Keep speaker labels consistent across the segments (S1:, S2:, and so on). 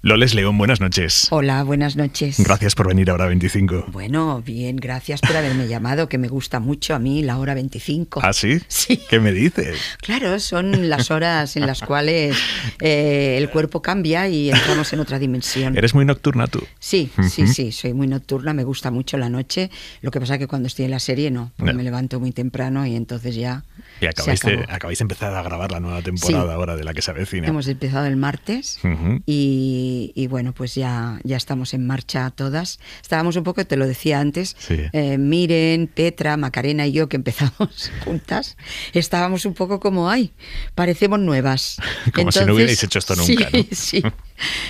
S1: Loles León, buenas noches.
S2: Hola, buenas noches.
S1: Gracias por venir a Hora 25.
S2: Bueno, bien, gracias por haberme llamado, que me gusta mucho a mí la Hora 25. ¿Ah,
S1: sí? Sí. ¿Qué me dices?
S2: Claro, son las horas en las cuales eh, el cuerpo cambia y entramos en otra dimensión. ¿Eres
S1: muy nocturna tú?
S2: Sí, sí, sí, soy muy nocturna, me gusta mucho la noche. Lo que pasa es que cuando estoy en la serie no, me levanto muy temprano y entonces ya... Y acabáis, de, acabáis
S1: empezar a grabar la nueva temporada ahora de la que se avecina. Hemos
S2: empezado el martes y y, bueno, pues ya, ya estamos en marcha todas. Estábamos un poco, te lo decía antes, eh, Miren, Petra, Macarena y yo que empezamos juntas, estábamos un poco como, ay, parecemos nuevas. como si no hubierais hecho esto nunca. sí.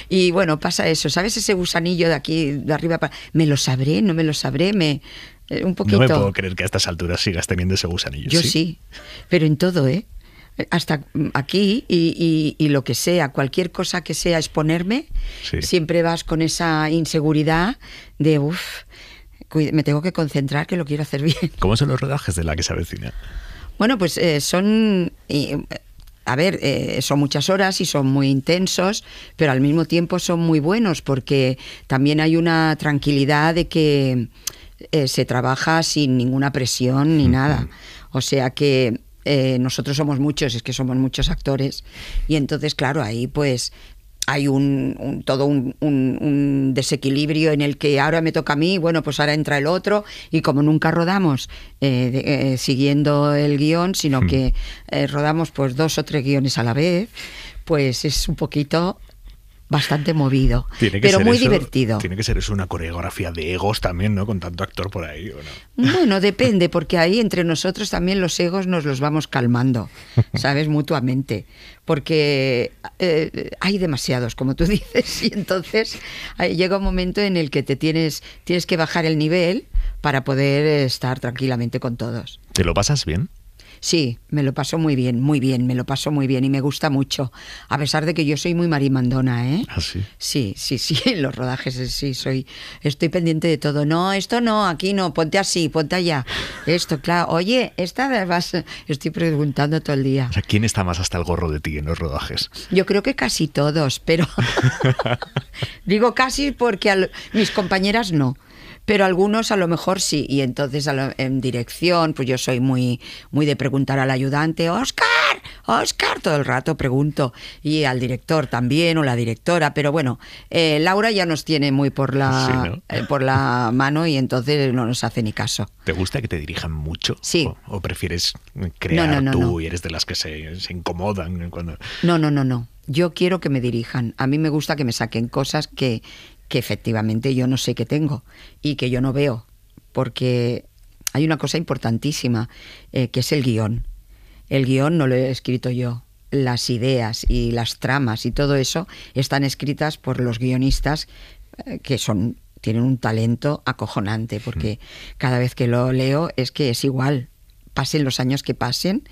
S2: Y bueno, pasa eso, ¿sabes ese gusanillo de aquí, de arriba? Para... ¿Me lo sabré? ¿No me lo sabré? Me... Eh, un poquito. No me puedo
S1: creer que a estas alturas sigas teniendo ese gusanillo. Yo sí
S2: pero en todo, ¿eh? hasta aquí y, lo que sea, cualquier cosa que sea exponerme, siempre vas con esa inseguridad de, uff, me tengo que concentrar que lo quiero hacer bien.
S1: ¿Cómo son los rodajes de la que se avecina?
S2: Bueno, pues eh, son... a ver, eh, son muchas horas y son muy intensos, pero al mismo tiempo son muy buenos porque también hay una tranquilidad de que eh, se trabaja sin ninguna presión ni nada. O sea que eh, nosotros somos muchos, es que somos muchos actores, y entonces, claro, ahí pues hay un, todo un, desequilibrio en el que ahora me toca a mí, bueno, pues ahora entra el otro, y como nunca rodamos eh, eh, siguiendo el guión, sino hmm. que rodamos pues dos o tres guiones a la vez, pues es un poquito bastante movido, pero muy divertido. Tiene
S1: que ser eso una coreografía de egos también, ¿no? Con tanto actor por ahí, ¿o
S2: no? Bueno, depende, porque ahí entre nosotros también los egos nos los vamos calmando, ¿sabes? Mutuamente, porque eh, hay demasiados, como tú dices, y entonces llega un momento en el que te tienes, tienes que bajar el nivel para poder estar tranquilamente con todos.
S1: ¿Te lo pasas bien?
S2: Sí, me lo paso muy bien, muy bien, me lo paso muy bien y me gusta mucho. A pesar de que yo soy muy marimandona, ¿eh? ¿Ah, sí? Sí, sí, sí, en los rodajes eh, sí, soy, estoy pendiente de todo. No, esto no, aquí no, ponte así, ponte allá. Esto, claro. Oye, esta vas, estoy preguntando todo el día. O
S1: sea, ¿quién está más hasta el gorro de ti en los rodajes?
S2: Yo creo que casi todos, pero digo casi porque mis compañeras no pero algunos a lo mejor sí. Y entonces en dirección, pues yo soy muy, muy de preguntar al ayudante, Oscar, Oscar, todo el rato pregunto. Y al director también o la directora, pero bueno, eh, Laura ya nos tiene muy por la, eh, por la mano y entonces no nos hace ni caso.
S1: ¿Te gusta que te dirijan mucho? Sí. ¿O, prefieres crear tú y eres de las que se, se incomodan cuando...
S2: No, no, no, no yo quiero que me dirijan. A mí me gusta que me saquen cosas que, que efectivamente yo no sé qué tengo y que yo no veo, porque hay una cosa importantísima, eh, que es el guión. El guión no lo he escrito yo. Las ideas y las tramas y todo eso están escritas por los guionistas eh, que son tienen un talento acojonante porque mm. cada vez que lo leo es que es igual pasen los años que pasen,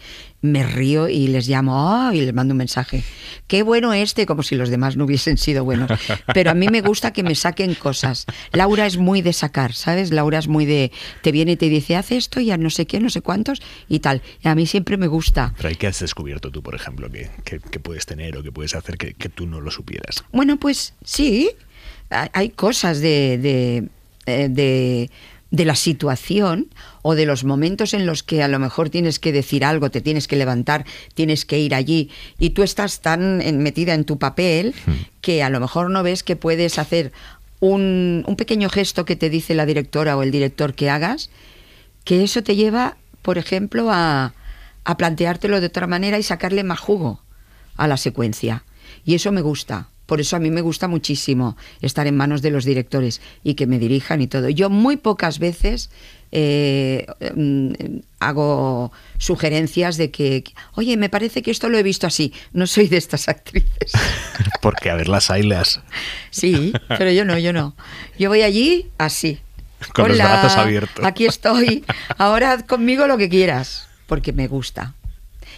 S2: me río y les llamo ah", y les mando un mensaje. Qué bueno este, como si los demás no hubiesen sido buenos. Pero a mí me gusta que me saquen cosas. Laura es muy de sacar, ¿sabes? Laura es muy de, te viene y te dice, haz esto y a no sé qué, no sé cuántos y tal. a mí siempre me gusta.
S1: hay ¿qué has descubierto tú, por ejemplo, que, puedes tener o que puedes hacer que, tú no lo supieras?
S2: Bueno, pues sí, hay cosas de eh, de la situación o de los momentos en los que a lo mejor tienes que decir algo, te tienes que levantar, tienes que ir allí y tú estás tan metida en tu papel hmm. que a lo mejor no ves que puedes hacer un, pequeño gesto que te dice la directora o el director que hagas, que eso te lleva, por ejemplo, a, a planteártelo de otra manera y sacarle más jugo a la secuencia. Y eso me gusta. Por eso a mí me gusta muchísimo estar en manos de los directores y que me dirijan y todo. Yo muy pocas veces eh, mm, hago sugerencias de que, oye, me parece que esto lo he visto así. No soy de estas actrices.
S1: Porque, a ver, las ailas.
S2: Sí, pero yo no, yo no. Yo voy allí así. Con los brazos abiertos. Aquí estoy. Ahora haz conmigo lo que quieras, porque me gusta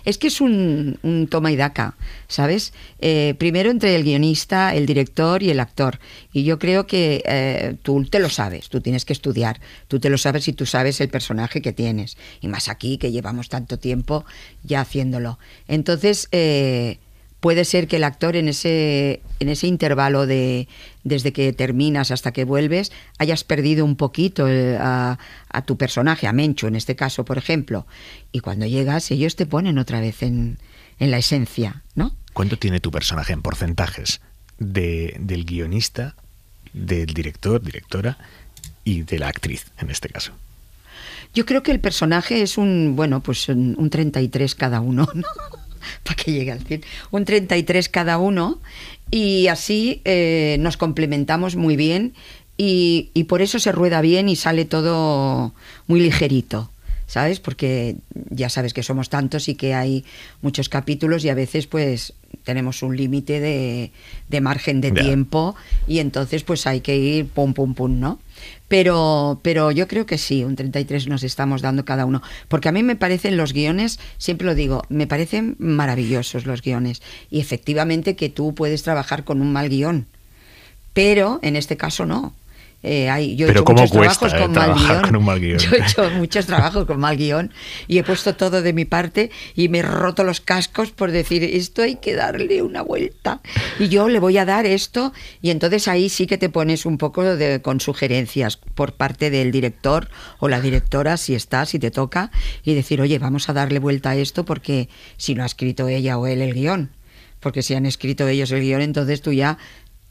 S2: es que es un, toma y daca, ¿sabes? Eh, primero entre el guionista, el director y el actor. Y yo creo que eh, tú te lo sabes, tú tienes que estudiar, tú te lo sabes y tú sabes el personaje que tienes. Y más aquí, que llevamos tanto tiempo ya haciéndolo. Entonces, eh, puede ser que el actor en ese, en ese intervalo de desde que terminas hasta que vuelves hayas perdido un poquito eh, a, tu personaje, a Mencho en este caso, por ejemplo. Y cuando llegas ellos te ponen otra vez en, en la esencia, ¿no?
S1: ¿Cuánto tiene tu personaje en porcentajes de, del guionista, del director, directora y de la actriz en este caso?
S2: Yo creo que el personaje es un, bueno, pues un, un 33 cada uno, para que llegue al 100, un 33 cada uno y así eh, nos complementamos muy bien y, por eso se rueda bien y sale todo muy ligerito. ¿Sabes? Porque ya sabes que somos tantos y que hay muchos capítulos y a veces pues tenemos un límite de, margen de tiempo y entonces pues hay que ir pum pum pum, ¿no? pero, pero yo creo que sí, un 33 nos estamos dando cada uno. Porque a mí me parecen los guiones, siempre lo digo, me parecen maravillosos los guiones. Y efectivamente que tú puedes trabajar con un mal guión, pero en este caso no. Eh, yo he hecho muchos trabajos eh, con, mal guión. Yo he hecho muchos trabajos con mal guión y he puesto todo de mi parte y me he roto los cascos por decir esto hay que darle una vuelta y yo le voy a dar esto y entonces ahí sí que te pones un poco con sugerencias por parte del director o la directora si está, si te toca y decir oye vamos a darle vuelta a esto porque si no ha escrito ella o él el guión porque si han escrito ellos el guión entonces tú ya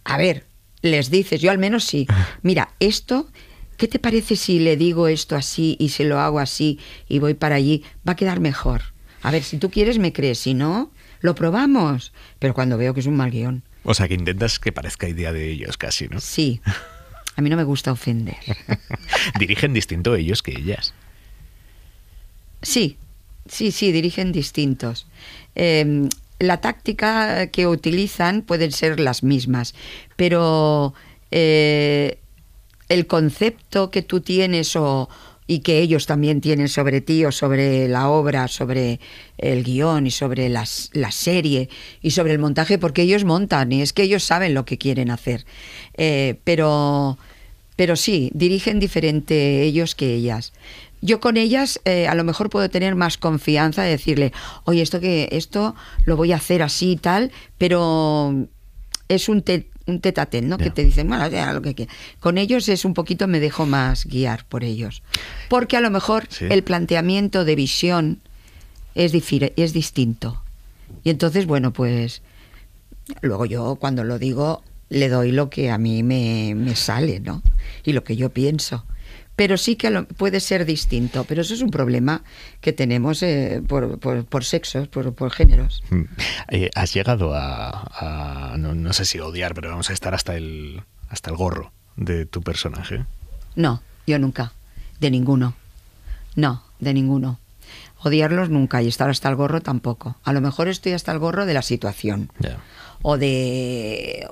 S2: a ver les dices, yo al menos sí, mira, esto, ¿qué te parece si le digo esto así y se lo hago así y voy para allí? Va a quedar mejor. A ver, si tú quieres, me crees, si no, lo probamos. Pero cuando veo que es un mal guión.
S1: O sea, que intentas que parezca idea de ellos casi, ¿no?
S2: Sí. A mí no me gusta ofender.
S1: ¿Dirigen distinto ellos que ellas?
S2: Sí, sí, sí, dirigen distintos. Em, la táctica que utilizan pueden ser las mismas, pero eh, el concepto que tú tienes y que ellos también tienen sobre ti o sobre la obra, sobre el guión y sobre las, la serie y sobre el montaje, porque ellos montan y es que ellos saben lo que quieren hacer. Eh, pero, pero sí, dirigen diferente ellos que ellas yo con ellas eh, a lo mejor puedo tener más confianza y decirle, oye, esto que esto lo voy a hacer así y tal, pero es un, un ¿no? Que te dicen, bueno, ya, lo que quieras. Con ellos es un poquito, me dejo más guiar por ellos. Porque a lo mejor el planteamiento de visión es, es distinto. Y entonces, bueno, pues luego yo cuando lo digo le doy lo que a mí me, me sale, ¿no? Y lo que yo pienso pero sí que puede ser distinto. Pero eso es un problema que tenemos eh, por, sexos, por, géneros.
S1: Mm. Eh, has llegado a, no, sé si odiar, pero vamos a estar hasta el, hasta el gorro de tu personaje.
S2: No, yo nunca. De ninguno. No, de ninguno. Odiarlos nunca y estar hasta el gorro tampoco. A lo mejor estoy hasta el gorro de la situación. O, de,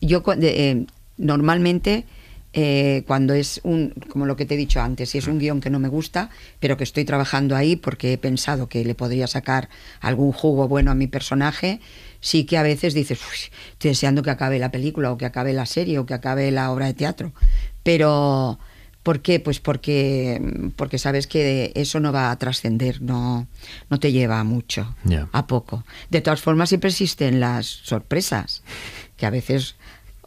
S2: Yo eh, normalmente eh, cuando es un, como lo que te he dicho antes, si es un guión que no me gusta, pero que estoy trabajando ahí porque he pensado que le podría sacar algún jugo bueno a mi personaje, sí que a veces dices, estoy deseando que acabe la película o que acabe la serie o que acabe la obra de teatro. Pero, ¿por qué? Pues porque, porque sabes que eso no va a trascender, no, no te lleva a mucho, a poco. De todas formas, siempre existen las sorpresas, que a veces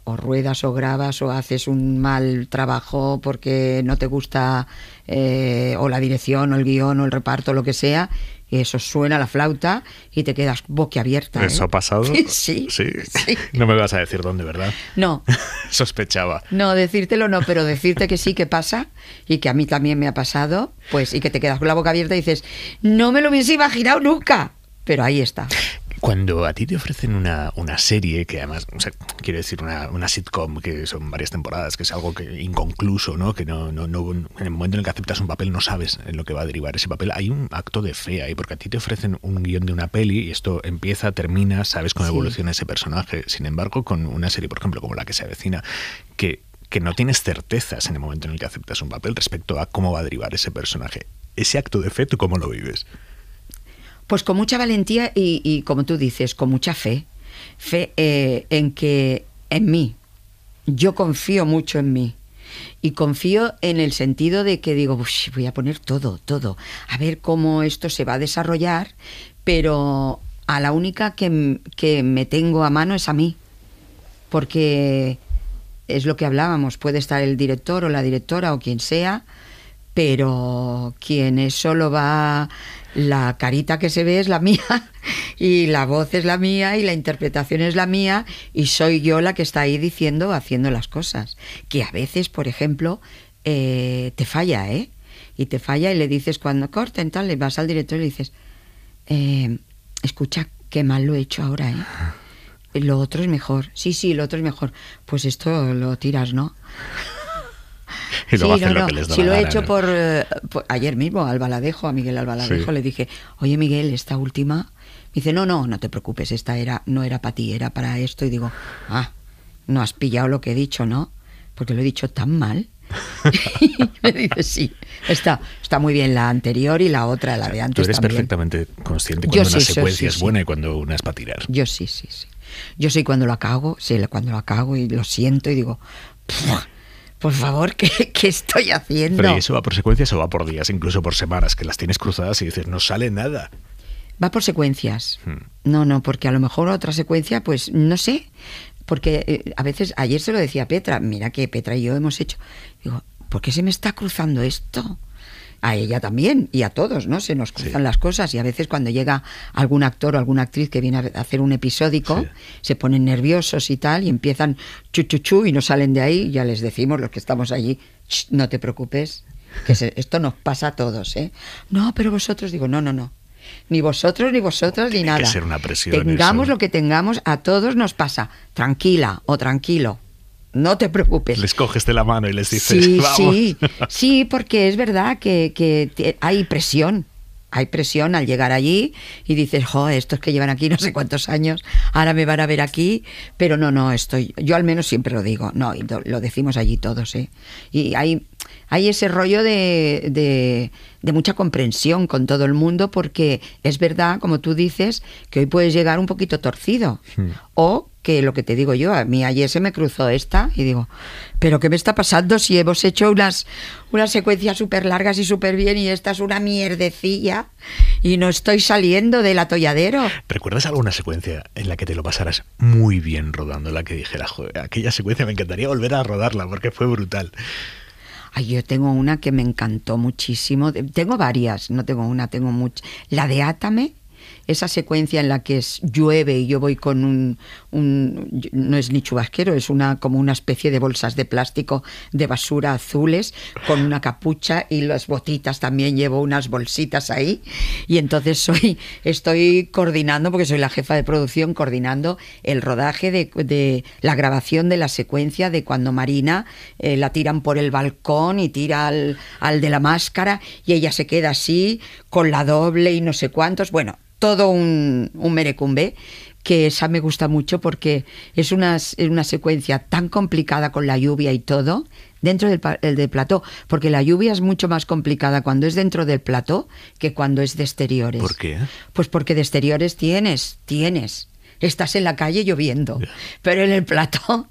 S2: o ruedas o grabas o haces un mal trabajo porque no te gusta eh, o la dirección o el guión o el reparto, o lo que sea, eso suena la flauta y te quedas boquiabierta. ¿Eso ha ¿eh? pasado? Sí, sí,
S1: sí. No me vas a decir dónde, ¿verdad? No. Sospechaba.
S2: No, decírtelo no, pero decirte que sí, que pasa y que a mí también me ha pasado, pues y que te quedas con la boca abierta y dices, no me lo hubiese imaginado nunca, pero ahí está.
S1: Cuando a ti te ofrecen una, serie, que además, quiere quiero decir, una, sitcom, que son varias temporadas, que es algo que, inconcluso, ¿no? que no, no, en el momento en el que aceptas un papel no sabes en lo que va a derivar ese papel, hay un acto de fe ahí, porque a ti te ofrecen un guión de una peli y esto empieza, termina, sabes cómo evoluciona ese personaje. Sin embargo, con una serie, por ejemplo, como la que se avecina, que que no tienes certezas en el momento en el que aceptas un papel respecto a cómo va a derivar ese personaje. Ese acto de fe, ¿tú cómo lo vives?
S2: Pues con mucha valentía y, como tú dices, con mucha fe. Fe eh, en que en mí. Yo confío mucho en mí. Y confío en el sentido de que digo, voy a poner todo, todo, a ver cómo esto se va a desarrollar, pero a la única que, que me tengo a mano es a mí, porque es lo que hablábamos, puede estar el director o la directora o quien sea, pero eso lo va la carita que se ve es la mía y la voz es la mía y la interpretación es la mía y soy yo la que está ahí diciendo, haciendo las cosas. Que a veces, por ejemplo, eh, te falla, ¿eh? Y te falla y le dices cuando corten tal, le vas al director y le dices, em, escucha, qué mal lo he hecho ahora, ¿eh? Lo otro es mejor. Sí, sí, lo otro es mejor. Pues esto lo tiras, ¿no?
S1: sí, Si lo he hecho eh,
S2: por, Ayer mismo, a Albaladejo, a Miguel Albaladejo, le dije, oye Miguel, esta última. Me dice, no, no, no te preocupes, esta era no era para ti, era para esto. Y digo, ah, no has pillado lo que he dicho, ¿no? Porque lo he dicho tan mal. y me dice, sí, está, está muy bien la anterior y la otra, la de antes. Tú eres perfectamente
S1: consciente cuando una secuencia es buena y
S2: cuando una es para tirar. Yo sí, sí, sí. Yo sé cuando la cago, sí, cuando la cago y lo siento y digo, por favor, ¿qué, estoy haciendo? eso va por
S1: secuencias o va por días, incluso por semanas, que las tienes cruzadas y dices, no sale nada.
S2: Va por secuencias. Hmm. No, no, porque a lo mejor otra secuencia, pues no sé. Porque eh, a veces, ayer se lo decía Petra, mira que Petra y yo hemos hecho. Digo, ¿por qué se me está cruzando esto? a ella también y a todos, ¿no? Se nos cruzan las cosas y a veces cuando llega algún actor o alguna actriz que viene a hacer un episódico, se ponen nerviosos y tal y empiezan chu chu, chu, y no salen de ahí, ya les decimos los que estamos allí, no te preocupes, que esto nos pasa a todos, ¿eh? No, pero vosotros digo, no, no, no, ni vosotros, ni vosotros, ni nada. Que ser una presión tengamos lo que tengamos, a todos nos pasa. Tranquila o tranquilo no te preocupes.
S1: Les coges de la mano y les dices, sí, Sí,
S2: sí, porque es verdad que, hay presión. Hay presión al llegar allí y dices, jo, estos que llevan aquí no sé cuántos años, ahora me van a ver aquí, pero no, no, estoy, yo al menos siempre lo digo, no, lo decimos allí todos, ¿eh? Y hay, hay ese rollo de, mucha comprensión con todo el mundo porque es verdad, como tú dices, que hoy puedes llegar un poquito torcido hmm. o lo que te digo yo, a mí ayer se me cruzó esta y digo, pero ¿qué me está pasando si hemos hecho unas, unas secuencias súper largas y súper bien y esta es una mierdecilla y no estoy saliendo del atolladero?
S1: ¿Recuerdas alguna secuencia en la que te lo pasaras muy bien rodando, la que dijera joder, aquella
S2: secuencia me encantaría volver a rodarla porque fue brutal? Ay, yo tengo una que me encantó muchísimo. Tengo varias, no tengo una, tengo muchas. La de Átame, esa secuencia en la que es, llueve y yo voy con un, no es ni chubasquero, es una como una especie de bolsas de plástico de basura azules con una capucha y las botitas también llevo unas bolsitas ahí y entonces soy estoy coordinando porque soy la jefa de producción coordinando el rodaje de, la grabación de la secuencia de cuando Marina eh, la tiran por el balcón y tira al, al de la máscara y ella se queda así con la doble y no sé cuántos bueno todo un, merecumbe que esa me gusta mucho porque es una, una, secuencia tan complicada con la lluvia y todo dentro del, el plató, porque la lluvia es mucho más complicada cuando es dentro del plató que cuando es de exteriores. ¿Por qué? Pues porque de exteriores tienes, tienes. Estás en la calle lloviendo, pero en el plató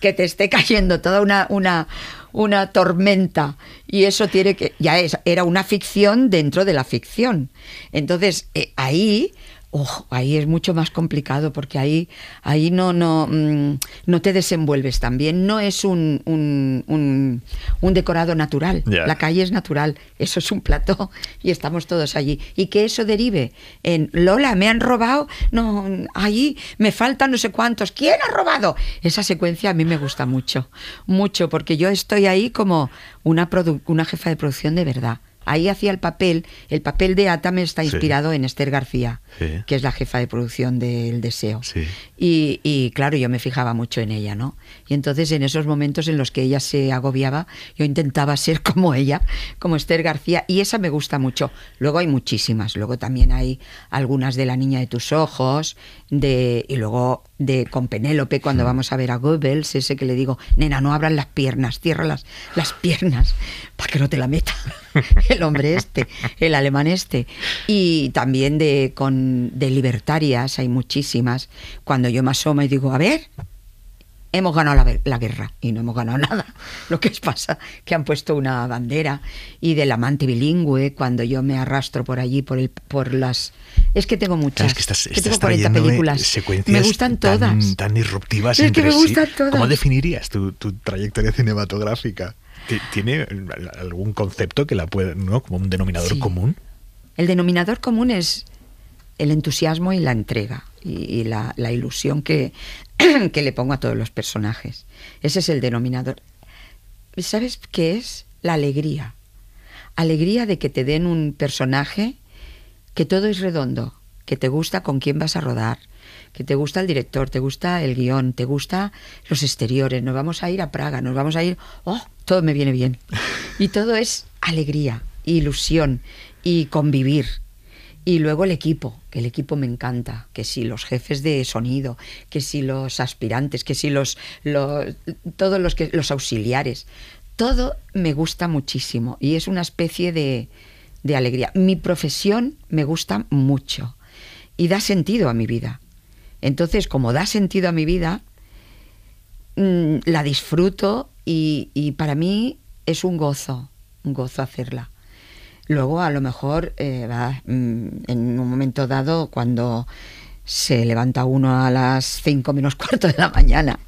S2: que te esté cayendo toda una, una una tormenta y eso tiene que ya era una ficción dentro de la ficción. Entonces eh, ahí Oh, ahí es mucho más complicado porque ahí, ahí no, no, mm, no te desenvuelves tan bien. No es un, un, decorado natural. La calle es natural. Eso es un plató y estamos todos allí. Y que eso derive en Lola, me han robado. No, ahí me faltan no sé cuántos. ¿Quién ha robado? Esa secuencia a mí me gusta mucho. Mucho, porque yo estoy ahí como una, una jefa de producción de verdad Ahí hacía el papel, el papel de me está inspirado en Esther García, que es la jefa de producción del Deseo. Y, claro, yo me fijaba mucho en ella, ¿no? Y entonces en esos momentos en los que ella se agobiaba, yo intentaba ser como ella, como Esther García, y esa me gusta mucho. Luego hay muchísimas, luego también hay algunas de La Niña de tus Ojos, de, y luego de con Penélope cuando vamos a ver a Goebbels, ese que le digo, nena, no abran las piernas, cierra las, las piernas, para que no te la meta. el hombre este, el alemán este. Y también de, con, de libertarias, hay muchísimas. Cuando yo me asomo y digo, a ver, hemos ganado la, guerra y no hemos ganado nada. Lo que pasa que han puesto una bandera y del amante bilingüe cuando yo me arrastro por allí por el por las es que tengo muchas. es que tengo 40 películas. me gustan todas. Tan,
S1: tan es que me gustan todas. ¿Cómo definirías tu, tu trayectoria cinematográfica? ¿Tiene algún concepto
S2: que la pueda, ¿no? como un denominador común? El denominador común es el entusiasmo y la entrega y, la, ilusión que, que le pongo a todos los personajes. Ese es el denominador. ¿Sabes qué es? La alegría. Alegría de que te den un personaje que todo es redondo, que te gusta con quién vas a rodar, que te gusta el director, te gusta el guión, te gusta los exteriores, nos vamos a ir a Praga, nos vamos a ir, oh, todo me viene bien. Y todo es alegría, ilusión y convivir. Y luego el equipo, que el equipo me encanta, que si los jefes de sonido, que si los aspirantes, que si los, los todos los que los auxiliares, todo me gusta muchísimo y es una especie de, de alegría. Mi profesión me gusta mucho y da sentido a mi vida. Entonces, como da sentido a mi vida, mm, la disfruto y, para mí es un gozo, un gozo hacerla. Luego a lo mejor eh, mm, en un momento dado cuando se levanta uno a las 5 menos cuarto de la mañana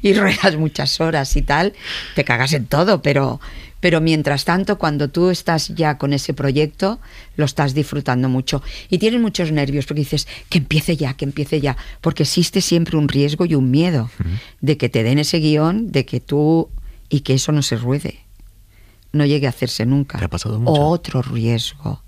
S2: y ruedas muchas horas y tal, te cagas en todo, pero, pero mientras tanto, cuando tú estás ya con ese proyecto, lo estás disfrutando mucho. Y tienes muchos nervios porque dices, que empiece ya, que empiece ya, porque existe siempre un riesgo y un miedo de que te den ese guión, de que tú y que eso no se ruede, no llegue a hacerse nunca. ha pasado mucho? O otro riesgo.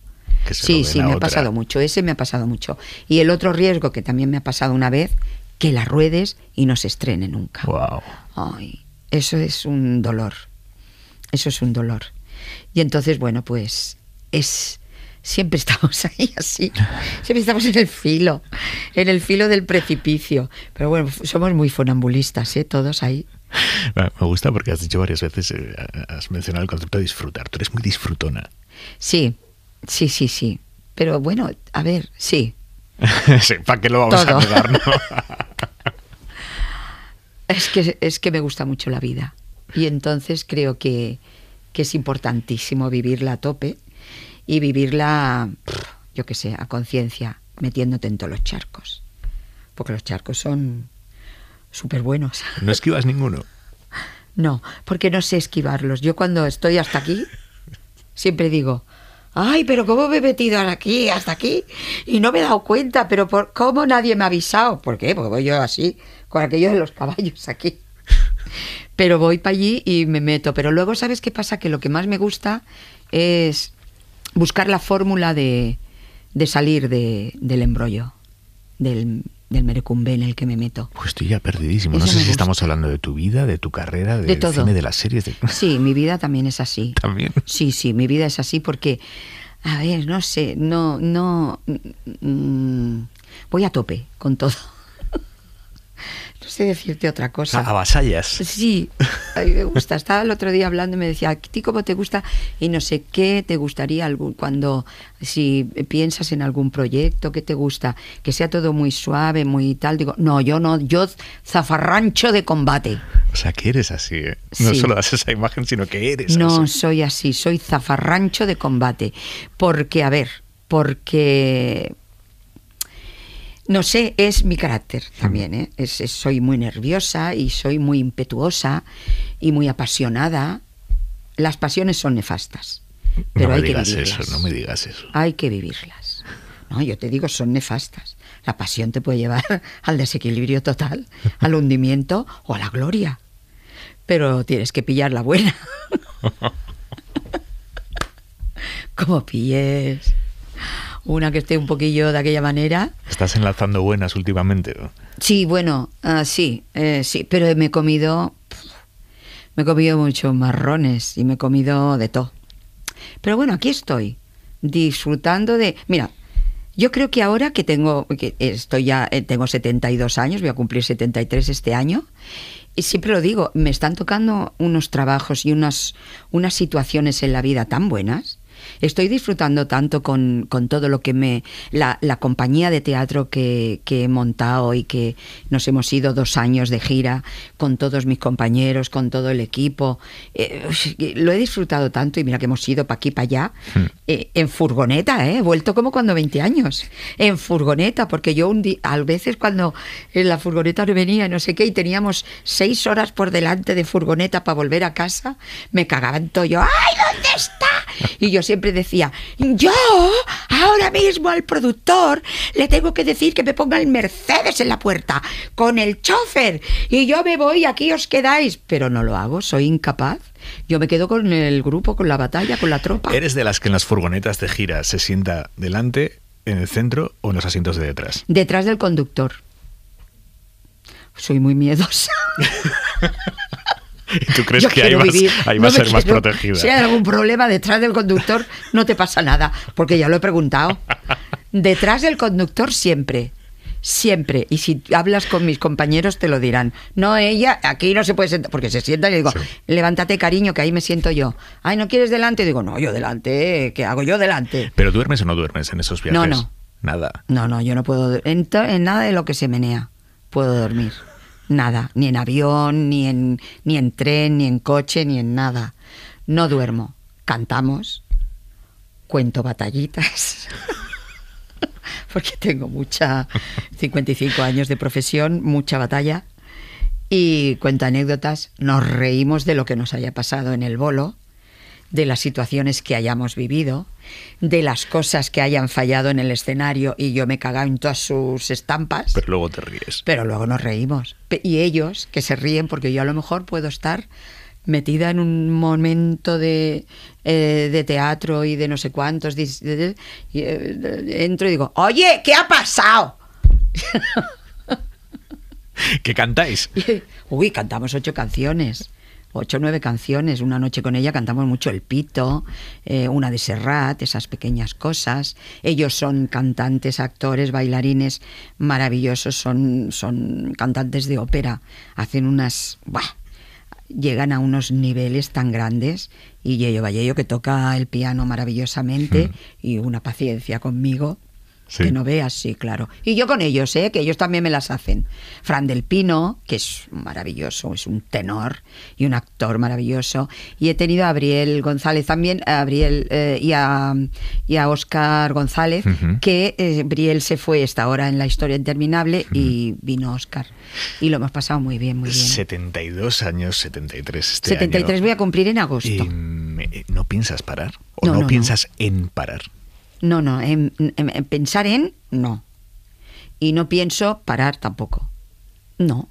S2: sí, sí, me ha pasado mucho, ese me ha pasado mucho. Y el otro riesgo que también me ha pasado una vez, que la ruedes y no se estrene nunca. Wow. Ay, eso es un dolor. Eso es un dolor. Y entonces, bueno, pues es siempre estamos ahí así, siempre estamos en el filo, en el filo del precipicio. Pero bueno, somos muy fonambulistas, ¿eh? todos ahí
S1: Me gusta porque has dicho varias veces, eh, has mencionado el concepto de disfrutar. Tú eres muy disfrutona.
S2: Sí, sí, sí, sí. Pero bueno, a ver, sí. ¿Para qué lo vamos a negar? es, que, es que me gusta mucho la vida. Y entonces creo que, que es importantísimo vivirla a tope y vivirla, yo qué sé, a conciencia, metiéndote en todos los charcos. Porque los charcos son súper buenos. ¿No esquivas ninguno? No, porque no sé esquivarlos. Yo cuando estoy hasta aquí, siempre digo, ay, pero ¿cómo me he metido aquí, hasta aquí? Y no me he dado cuenta, pero por, ¿cómo nadie me ha avisado? ¿Por qué? Porque voy yo así, con aquello de los caballos aquí. Pero voy para allí y me meto. Pero luego, ¿sabes qué pasa? Que lo que más me gusta es buscar la fórmula de, de salir del embrollo, del, del merecumbe en el que me meto.
S1: Pues estoy ya perdidísimo. no sé si estamos hablando de tu vida, de tu carrera,
S2: de de las series. Sí, mi vida también es así. ¿También? Sí, sí, mi vida es así porque, a ver, no sé, no, no... Mm, mm, voy a tope con todo sé decirte otra cosa. A, ah, vasallas. Sí, a mí me gusta. Estaba el otro día hablando y me decía, ¿a ti cómo te gusta? Y no sé qué te gustaría algún, cuando, si piensas en algún proyecto, ¿qué te gusta? Que sea todo muy suave, muy tal. Digo, no, yo no, yo zafarrancho de combate. O
S1: sea, que eres así, ¿eh? No solo das esa imagen, sino que eres así. No,
S2: soy así, soy zafarrancho de combate. Porque, a ver, porque no sé, es mi carácter también. ¿eh? soy muy nerviosa y soy muy impetuosa y muy apasionada. Las pasiones son nefastas, pero no me hay digas que vivirlas. Eso, no me digas eso. Hay que vivirlas. yo te digo, son nefastas. La pasión te puede llevar al desequilibrio total, al hundimiento o a la gloria. Pero tienes que pillar la buena. ¿Cómo pilles una que esté un poquillo de aquella manera.
S1: Estás enlazando buenas últimamente,
S2: Sí, bueno, ah, sí, eh, sí, pero me he comido, me he comido muchos marrones y me he comido de todo. Pero bueno, aquí estoy, disfrutando de... Mira, yo creo que ahora que tengo, que estoy ya, eh, tengo 72 años, voy a cumplir 73 este año, y siempre lo digo, me están tocando unos trabajos y unas, unas situaciones en la vida tan buenas estoy disfrutando tanto con, todo lo que me. La, compañía de teatro que, he montado y que nos hemos ido dos años de gira con todos mis compañeros, con todo el equipo. Eh, lo he disfrutado tanto y mira que hemos ido para aquí, para allá, hmm. eh, en furgoneta, ¿eh? He vuelto como cuando 20 años, en furgoneta, porque yo un a veces cuando en la furgoneta no venía, no sé qué, y teníamos seis horas por delante de furgoneta para volver a casa, me cagaban todo yo, ¡ay, ¿dónde está? Y yo siempre decía, yo ahora mismo al productor le tengo que decir que me ponga el Mercedes en la puerta con el chofer y yo me voy, aquí os quedáis, pero no lo hago, soy incapaz. Yo me quedo con el grupo, con la batalla, con la tropa.
S1: Eres de las que en las furgonetas de gira se sienta delante, en el centro o en los asientos de detrás.
S2: Detrás del conductor. Soy muy miedosa.
S1: tú crees que ahí vas, ahí ser más protegida. Si hay algún
S2: problema detrás del conductor, no te pasa nada, porque ya lo he preguntado. Detrás del conductor siempre. Siempre, y si hablas con mis compañeros te lo dirán. No, ella, aquí no se puede sentar, porque se sienta y digo, levántate cariño, que ahí me siento yo. Ay, ¿no quieres delante? Y digo, no, yo delante, ¿qué hago yo delante?
S1: ¿Pero duermes o no duermes en esos viajes? No, no. Nada.
S2: No, no, yo no puedo, en nada de lo que se menea puedo dormir nada, ni en avión, ni en, ni en tren, ni en coche, ni en nada. No duermo, cantamos, cuento batallitas. porque tengo mucha, 55 años de profesión, mucha batalla, y cuento anécdotas, nos reímos de lo que nos haya pasado en el bolo, de las situaciones que hayamos vivido, de las cosas que hayan fallado en el escenario y yo me he cagado en todas sus estampas. Pero luego te ríes. Pero luego nos reímos. Y ellos que se ríen porque yo a lo mejor puedo estar metida en un momento de, eh, de teatro y de no sé cuántos. Eh, entro y digo, oye, ¿qué ha pasado? ¿Qué cantáis? Uy, cantamos ocho canciones ocho o nueve canciones. Una noche con ella cantamos mucho El Pito, eh, una de Serrat, esas pequeñas cosas. Ellos son cantantes, actores, bailarines maravillosos, son, son cantantes de ópera. Hacen unas... llegan a unos niveles tan grandes y Yello Vallejo que toca el piano maravillosamente hmm. y una paciencia conmigo que no veas, sí, claro. Y yo con ellos, ¿eh? que ellos también me las hacen. Fran del Pino, que es maravilloso, es un tenor y un actor maravilloso. Y he tenido a Abriel González también, a Abriel eh, y, a, y, a, Oscar González, que eh, Abriel se fue esta hora en la historia interminable y vino Oscar. Y lo hemos pasado muy bien, muy bien.
S1: 72 años, 73 este 73 voy a cumplir en agosto. ¿No piensas parar? ¿O no, piensas en parar?
S2: No, no, en, em, em, em, pensar en, no. Y no pienso parar tampoco. No,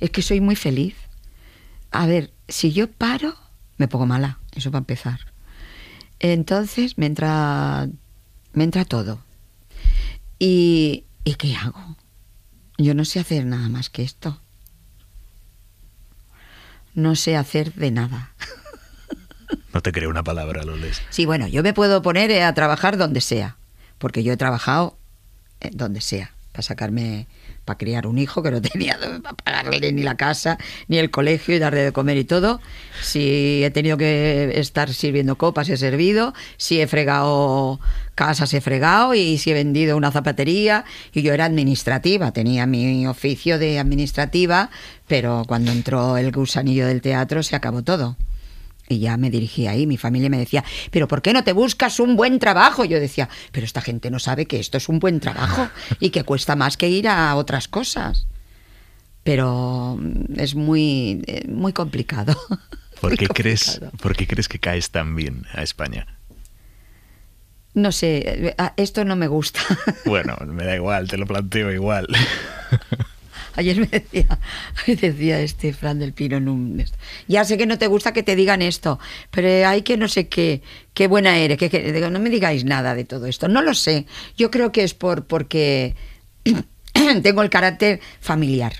S2: es que soy muy feliz. A ver, si yo paro, me pongo mala, eso va a empezar. Entonces me entra, me entra todo. ¿Y qué hago? Yo no sé hacer nada más que esto. No sé hacer de nada.
S1: No te creo una palabra, Loles. Sí,
S2: bueno, yo me puedo poner eh, a trabajar donde sea, porque yo he trabajado eh, donde sea, para sacarme, para criar un hijo que no tenía para pagarle ni la casa, ni el colegio y darle de comer y todo. Si he tenido que estar sirviendo copas, he servido. Si he fregado casas, he fregado. Y si he vendido una zapatería. Y yo era administrativa, tenía mi oficio de administrativa, pero cuando entró el gusanillo del teatro se acabó todo. Y ya me dirigí ahí, mi familia me decía, pero ¿por qué no te buscas un buen trabajo? Yo decía, pero esta gente no sabe que esto es un buen trabajo y que cuesta más que ir a otras cosas. Pero mm, es muy, eh, muy complicado.
S1: ¿Por, qué, Crees, ¿por qué crees que caes tan bien a España?
S2: No sé, eh, esto no me gusta.
S1: Bueno, me da igual, te lo planteo igual.
S2: Ayer me decía, decía este Fran del Pino en Ya sé que no te gusta que te digan esto, pero eh, hay que no sé qué, qué buena eres. Que, no me digáis nada de todo esto. No lo sé. Yo creo que es por porque tengo el carácter familiar.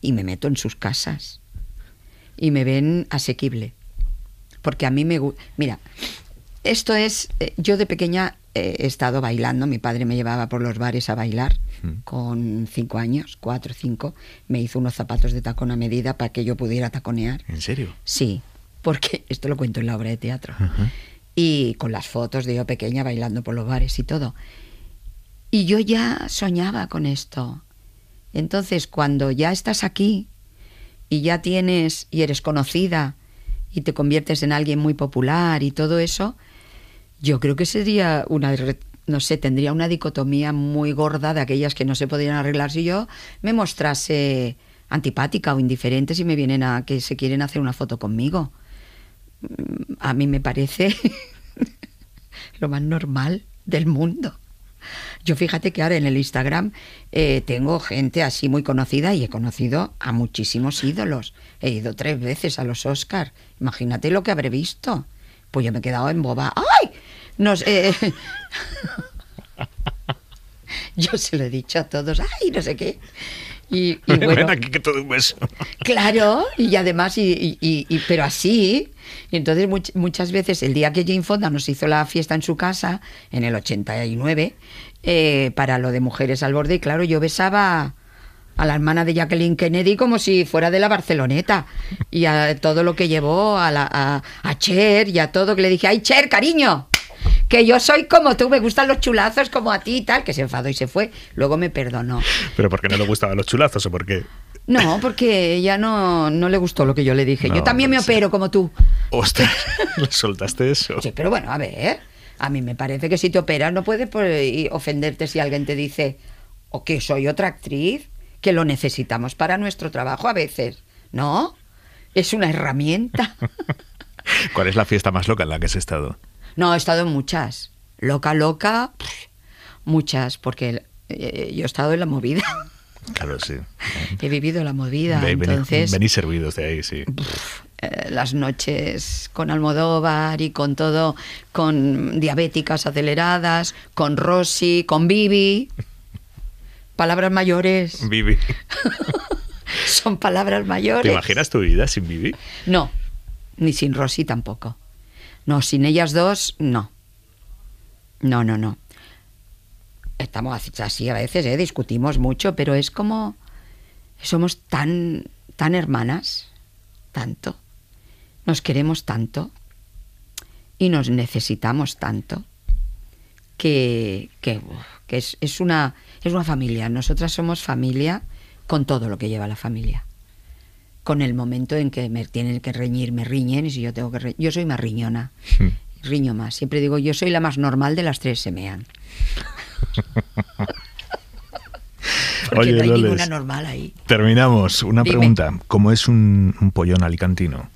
S2: Y me meto en sus casas. Y me ven asequible. Porque a mí me gusta... Mira, esto es, eh, yo de pequeña eh, he estado bailando, mi padre me llevaba por los bares a bailar mm. con cinco años, cuatro, cinco, me hizo unos zapatos de tacón a medida para que yo pudiera taconear. ¿En serio? Sí, porque esto lo cuento en la obra de teatro. Y con las fotos de yo pequeña bailando por los bares y todo. Y yo ya soñaba con esto. Entonces, cuando ya estás aquí y ya tienes y eres conocida y te conviertes en alguien muy popular y todo eso, yo creo que sería una no sé, tendría una dicotomía muy gorda de aquellas que no se podrían arreglar si yo me mostrase antipática o indiferente si me vienen a que se quieren hacer una foto conmigo. Mm, a mí me parece lo más normal del mundo. Yo fíjate que ahora en el Instagram eh, tengo gente así muy conocida y he conocido a muchísimos ídolos. He ido tres veces a los Oscars. Imagínate lo que habré visto. Pues yo me he quedado en boba. ¡Ay! no sé yo se lo he dicho a todos, ay, no sé qué. Y, bueno, que todo Claro, y además, y, pero así. Y entonces muchas veces, el día que Jane Fonda nos hizo la fiesta en su casa, en el 89, eh, para lo de Mujeres al Borde, y claro, yo besaba a la hermana de Jacqueline Kennedy como si fuera de la Barceloneta y a todo lo que llevó a, la, a Cher y a todo que le dije, ay Cher, cariño, que yo soy como tú, me gustan los chulazos como a ti y tal, que se enfadó y se fue, luego me perdonó.
S1: ¿Pero por qué no le gustaban los chulazos o por qué?
S2: No, porque ella no, no le gustó lo que yo le dije. yo también me pues opero como tú.
S1: Ostras, soltaste eso.
S2: pero bueno, a ver, a mí me parece que si te operas no puedes pues, ofenderte si alguien te dice o que soy otra actriz, que lo necesitamos para nuestro trabajo a veces, ¿no? Es una herramienta.
S1: ¿Cuál es la fiesta más loca en la que has estado?
S2: No, he estado en muchas. Loca, loca, muchas, porque eh, yo he estado en la movida. Claro, sí. He vivido la movida,
S1: servidos de ahí, sí.
S2: Eh, las noches con Almodóvar y con todo, con diabéticas aceleradas, con Rosy, con Vivi. Palabras mayores. Vivi. Son palabras mayores. ¿Te imaginas
S1: tu vida sin Vivi?
S2: No, ni sin Rosy tampoco. No, sin ellas dos, no. No, no, no. Estamos así a veces, ¿eh? discutimos mucho, pero es como somos tan, tan hermanas, tanto, nos queremos tanto y nos necesitamos tanto que, que, es, una, es una familia. Nosotras somos familia con todo lo que lleva la familia con el momento en que me tienen que reñir, me riñen y si yo tengo que yo soy más riñona, hmm. riño más. Siempre digo, yo soy la más normal de las tres, se Oye, normal ahí.
S1: Terminamos. Una pregunta. ¿Cómo es un, pollón alicantino?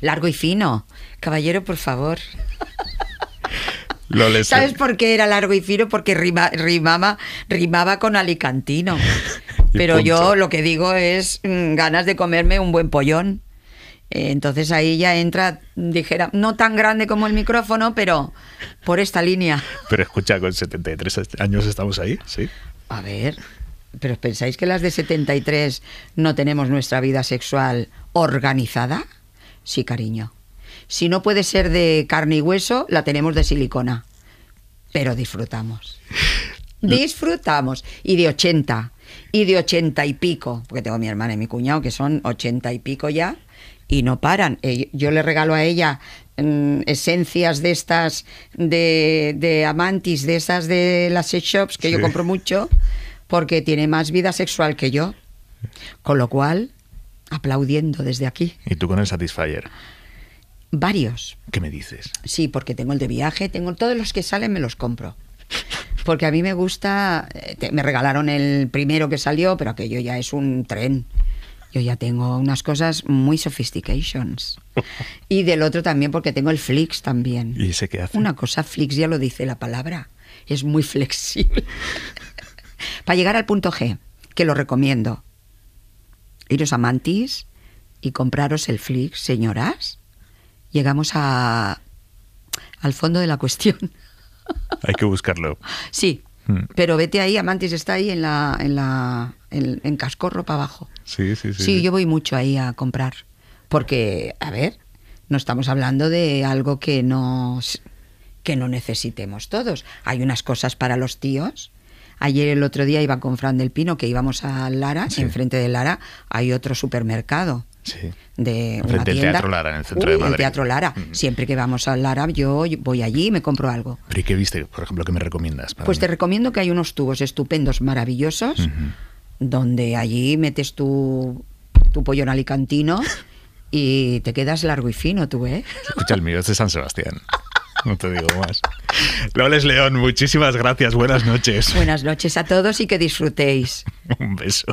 S2: Largo y fino. Caballero, por favor. ¿Sabes eh, por qué era largo y fino? Porque rimaba, rimaba con alicantino. Pero yo lo que digo es mm, ganas de comerme un buen pollón. Eh, entonces ahí ya entra, dijera, no tan grande como el micrófono, pero por esta línea.
S1: Pero escucha, con 73 años estamos ahí, ¿sí?
S2: A ver, pero ¿pensáis que las de 73 no tenemos nuestra vida sexual organizada? Sí, cariño. Si no puede ser de carne y hueso, la tenemos de silicona. Pero disfrutamos. disfrutamos. Y de 80 y de ochenta y pico, porque tengo a mi hermana y mi cuñado que son ochenta y pico ya, y no paran. Eh, yo le regalo a ella mm, esencias de estas, de, de amantis, de esas de las sex shops, que yo compro mucho, porque tiene más vida sexual que yo. Con lo cual, aplaudiendo desde aquí.
S1: ¿Y tú con el Satisfyer?
S2: Varios. ¿Qué me dices? Sí, porque tengo el de viaje, tengo todos los que salen, me los compro porque a mí me gusta, eh, me regalaron el primero que salió, pero aquello ya es un tren. Yo ya tengo unas cosas muy sophistications. Y del otro también porque tengo el Flix también. ¿Y ese qué hace? Una cosa Flix ya lo dice la palabra. Es muy flexible. Para llegar al punto G, que lo recomiendo. Iros a Mantis y compraros el Flix, señoras. Llegamos a al fondo de la cuestión.
S1: Hay que buscarlo. Sí, hmm.
S2: pero vete ahí, Amantis está ahí en la, en la, en, Cascorro para abajo.
S1: Sí, sí, sí. Sí, yo voy
S2: mucho ahí a comprar, porque, a ver, no estamos hablando de algo que no, que no necesitemos todos. Hay unas cosas para los tíos. Ayer el otro día iba con Fran del Pino, que íbamos a Lara, en enfrente de Lara hay otro supermercado Sí. De Frente al Teatro Lara, en el centro de Madrid. El Teatro Lara. Siempre que vamos al Lara, yo voy allí y me compro algo.
S1: ¿Pero y qué viste, por ejemplo, que me recomiendas? pues te
S2: recomiendo que hay unos tubos estupendos, maravillosos, donde allí metes tu, tu pollo en alicantino y te quedas largo y fino tú, ¿eh?
S1: Escucha, el mío es de San Sebastián. No te digo más. Loles León, muchísimas gracias. Buenas noches.
S2: Buenas noches a todos y que disfrutéis.
S1: Un beso.